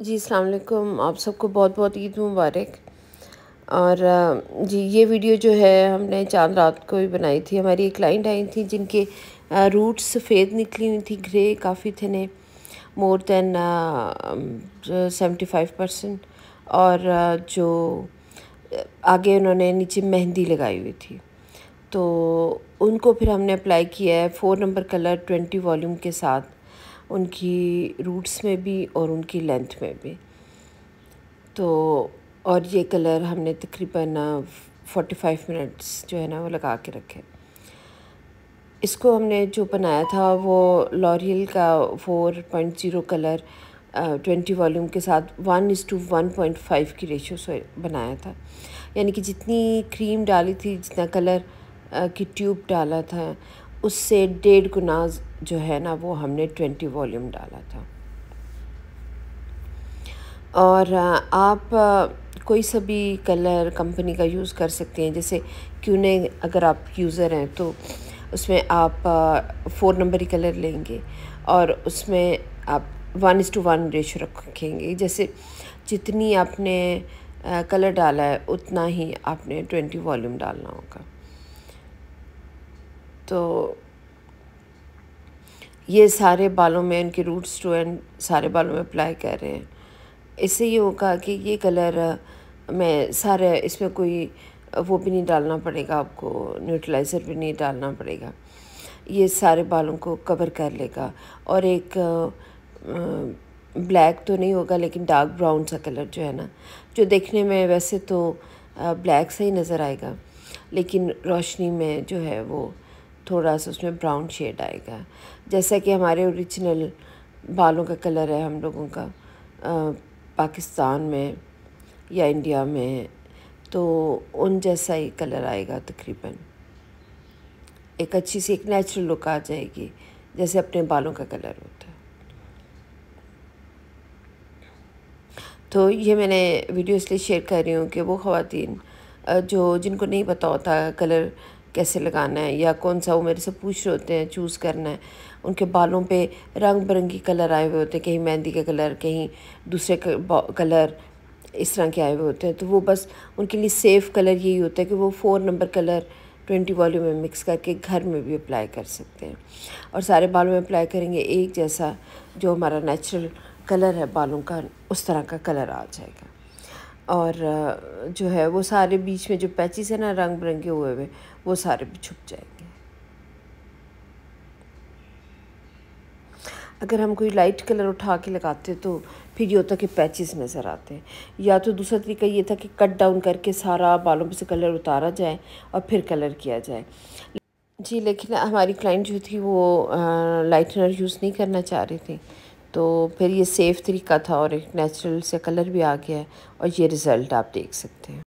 जी अलकुम आप सबको बहुत बहुत ईद मुबारक और जी ये वीडियो जो है हमने चांद रात को ही बनाई थी हमारी एक क्लाइंट आई थी जिनके रूट सफ़ेद निकली हुई थी ग्रे काफ़ी थे ने more than seventy five percent और जो आगे उन्होंने नीचे मेहंदी लगाई हुई थी तो उनको फिर हमने अप्लाई किया है four number colour twenty volume के साथ उनकी रूट्स में भी और उनकी लेंथ में भी तो और ये कलर हमने तकरीबन 45 मिनट्स जो है ना वो लगा के रखे इसको हमने जो बनाया था वो लॉरियल का 4.0 कलर ट्वेंटी वॉल्यूम के साथ one is to one point five की रेशो से बनाया था यानी कि जितनी क्रीम डाली थी जितना कलर की ट्यूब डाला था उससे डेढ़ गुना जो है ना वो हमने ट्वेंटी वॉल्यूम डाला था और आप कोई सा भी कलर कंपनी का यूज़ कर सकते हैं जैसे क्यूने अगर आप यूज़र हैं तो उसमें आप फोर नंबरी कलर लेंगे और उसमें आप one is to one ratio रखेंगे जैसे जितनी आपने कलर डाला है उतना ही आपने ट्वेंटी वॉल्यूम डालना होगा तो ये सारे बालों में इनके रूट्स टू एंड सारे बालों में अप्लाई कर रहे हैं इससे ये होगा कि ये कलर मैं सारे इसमें कोई वो भी नहीं डालना पड़ेगा आपको न्यूट्रलाइज़र भी नहीं डालना पड़ेगा ये सारे बालों को कवर कर लेगा और एक ब्लैक तो नहीं होगा लेकिन डार्क ब्राउन सा कलर जो है ना जो देखने में वैसे तो ब्लैक सा ही नज़र आएगा लेकिन रोशनी में जो है वो थोड़ा सा उसमें ब्राउन शेड आएगा जैसा कि हमारे ओरिजिनल बालों का कलर है हम लोगों का आ, पाकिस्तान में या इंडिया में तो उन जैसा ही कलर आएगा तकरीबन एक अच्छी सी एक नेचुरल लुक आ जाएगी जैसे अपने बालों का कलर होता है तो ये मैंने वीडियो इसलिए शेयर कर रही हूँ कि वो ख़वान जो जिनको नहीं पता होता कलर कैसे लगाना है या कौन सा वो मेरे से पूछ रहे होते हैं चूज़ करना है उनके बालों पे रंग बिरंगी कलर आए हुए होते हैं कहीं मेहंदी के कलर कहीं दूसरे कलर इस तरह के आए हुए होते हैं तो वो बस उनके लिए सेफ़ कलर यही होता है कि वो four number colour twenty volume में मिक्स करके घर में भी अप्लाई कर सकते हैं और सारे बालों में अप्लाई करेंगे एक जैसा जो हमारा नेचुरल कलर है बालों का उस तरह का कलर आ जाएगा और जो है वो सारे बीच में जो पैचिस है ना रंग बिरंगे हुए हुए वो सारे भी छुप जाएंगे अगर हम कोई लाइट कलर उठा के लगाते तो फिर ये होता कि पैचिस नज़र आते हैं या तो दूसरा तरीका ये था कि कट डाउन करके सारा बालों पर से कलर उतारा जाए और फिर कलर किया जाए जी लेकिन हमारी क्लाइंट जो थी वो लाइटनर यूज़ नहीं करना चाह रही थी तो फिर ये सेफ़ तरीका था और एक नेचुरल से कलर भी आ गया है और ये रिज़ल्ट आप देख सकते हैं